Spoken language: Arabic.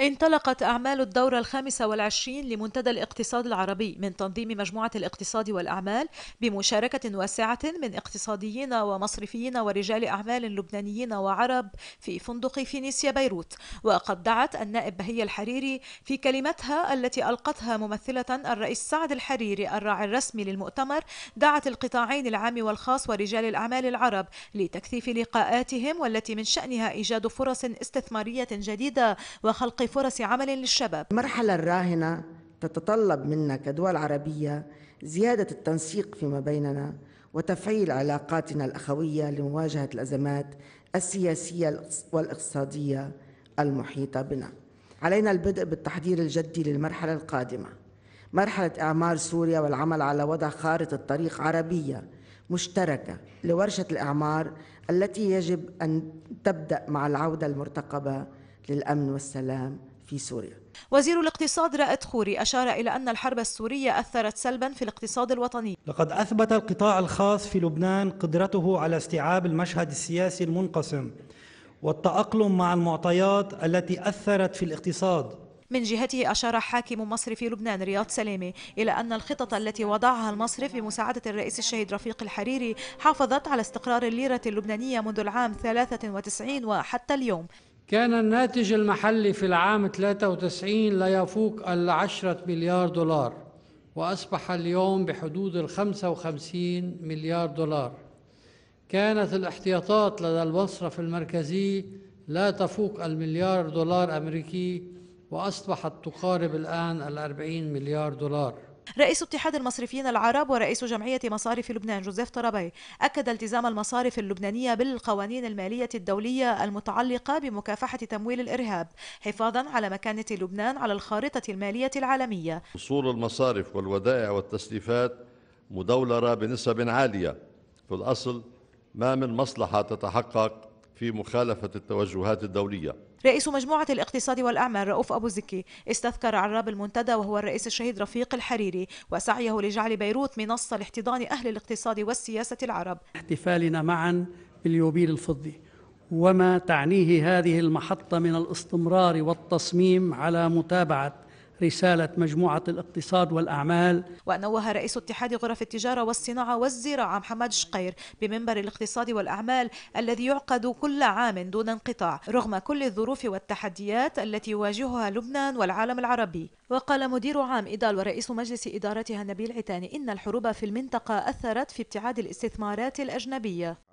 انطلقت أعمال الدورة الخامسة والعشرين لمنتدى الاقتصاد العربي من تنظيم مجموعة الاقتصاد والأعمال بمشاركة واسعة من اقتصاديين ومصرفيين ورجال أعمال لبنانيين وعرب في فندق فينيسيا بيروت وقد دعت النائب بهية الحريري في كلمتها التي ألقتها ممثلة الرئيس سعد الحريري الراعي الرسمي للمؤتمر دعت القطاعين العام والخاص ورجال الأعمال العرب لتكثيف لقاءاتهم والتي من شأنها إيجاد فرص استثمارية جديدة وخلق تلقي فرص عمل للشباب المرحلة الراهنة تتطلب منا كدول عربية زيادة التنسيق فيما بيننا وتفعيل علاقاتنا الأخوية لمواجهة الأزمات السياسية والاقتصادية المحيطة بنا علينا البدء بالتحضير الجدي للمرحلة القادمة مرحلة إعمار سوريا والعمل على وضع خارطة طريق عربية مشتركة لورشة الإعمار التي يجب أن تبدأ مع العودة المرتقبة للأمن والسلام في سوريا وزير الاقتصاد رائد خوري أشار إلى أن الحرب السورية أثرت سلبا في الاقتصاد الوطني لقد أثبت القطاع الخاص في لبنان قدرته على استيعاب المشهد السياسي المنقسم والتأقلم مع المعطيات التي أثرت في الاقتصاد من جهته أشار حاكم مصر في لبنان رياض سلامة إلى أن الخطط التي وضعها المصرف بمساعدة الرئيس الشهيد رفيق الحريري حافظت على استقرار الليرة اللبنانية منذ العام 93 وحتى اليوم كان الناتج المحلي في العام 93 لا يفوق العشرة مليار دولار وأصبح اليوم بحدود الخمسة وخمسين مليار دولار كانت الاحتياطات لدى المصرف المركزي لا تفوق المليار دولار أمريكي وأصبحت تقارب الآن الأربعين مليار دولار رئيس اتحاد المصرفيين العرب ورئيس جمعية مصارف لبنان جوزيف طرابي أكد التزام المصارف اللبنانية بالقوانين المالية الدولية المتعلقة بمكافحة تمويل الإرهاب حفاظا على مكانة لبنان على الخارطة المالية العالمية وصول المصارف والودائع والتسليفات مدولرة بنسب عالية في الأصل ما من مصلحة تتحقق في مخالفة التوجهات الدولية رئيس مجموعة الاقتصاد والأعمال رؤوف أبو زكي استذكر عراب المنتدى وهو الرئيس الشهيد رفيق الحريري وسعيه لجعل بيروت منصة لاحتضان أهل الاقتصاد والسياسة العرب احتفالنا معا باليوبيل الفضي وما تعنيه هذه المحطة من الاستمرار والتصميم على متابعة رسالة مجموعة الاقتصاد والأعمال ونوه رئيس اتحاد غرف التجارة والصناعة والزراعة محمد شقير بمنبر الاقتصاد والأعمال الذي يعقد كل عام دون انقطاع رغم كل الظروف والتحديات التي يواجهها لبنان والعالم العربي وقال مدير عام إدال ورئيس مجلس إدارتها نبيل عتاني إن الحروب في المنطقة أثرت في ابتعاد الاستثمارات الأجنبية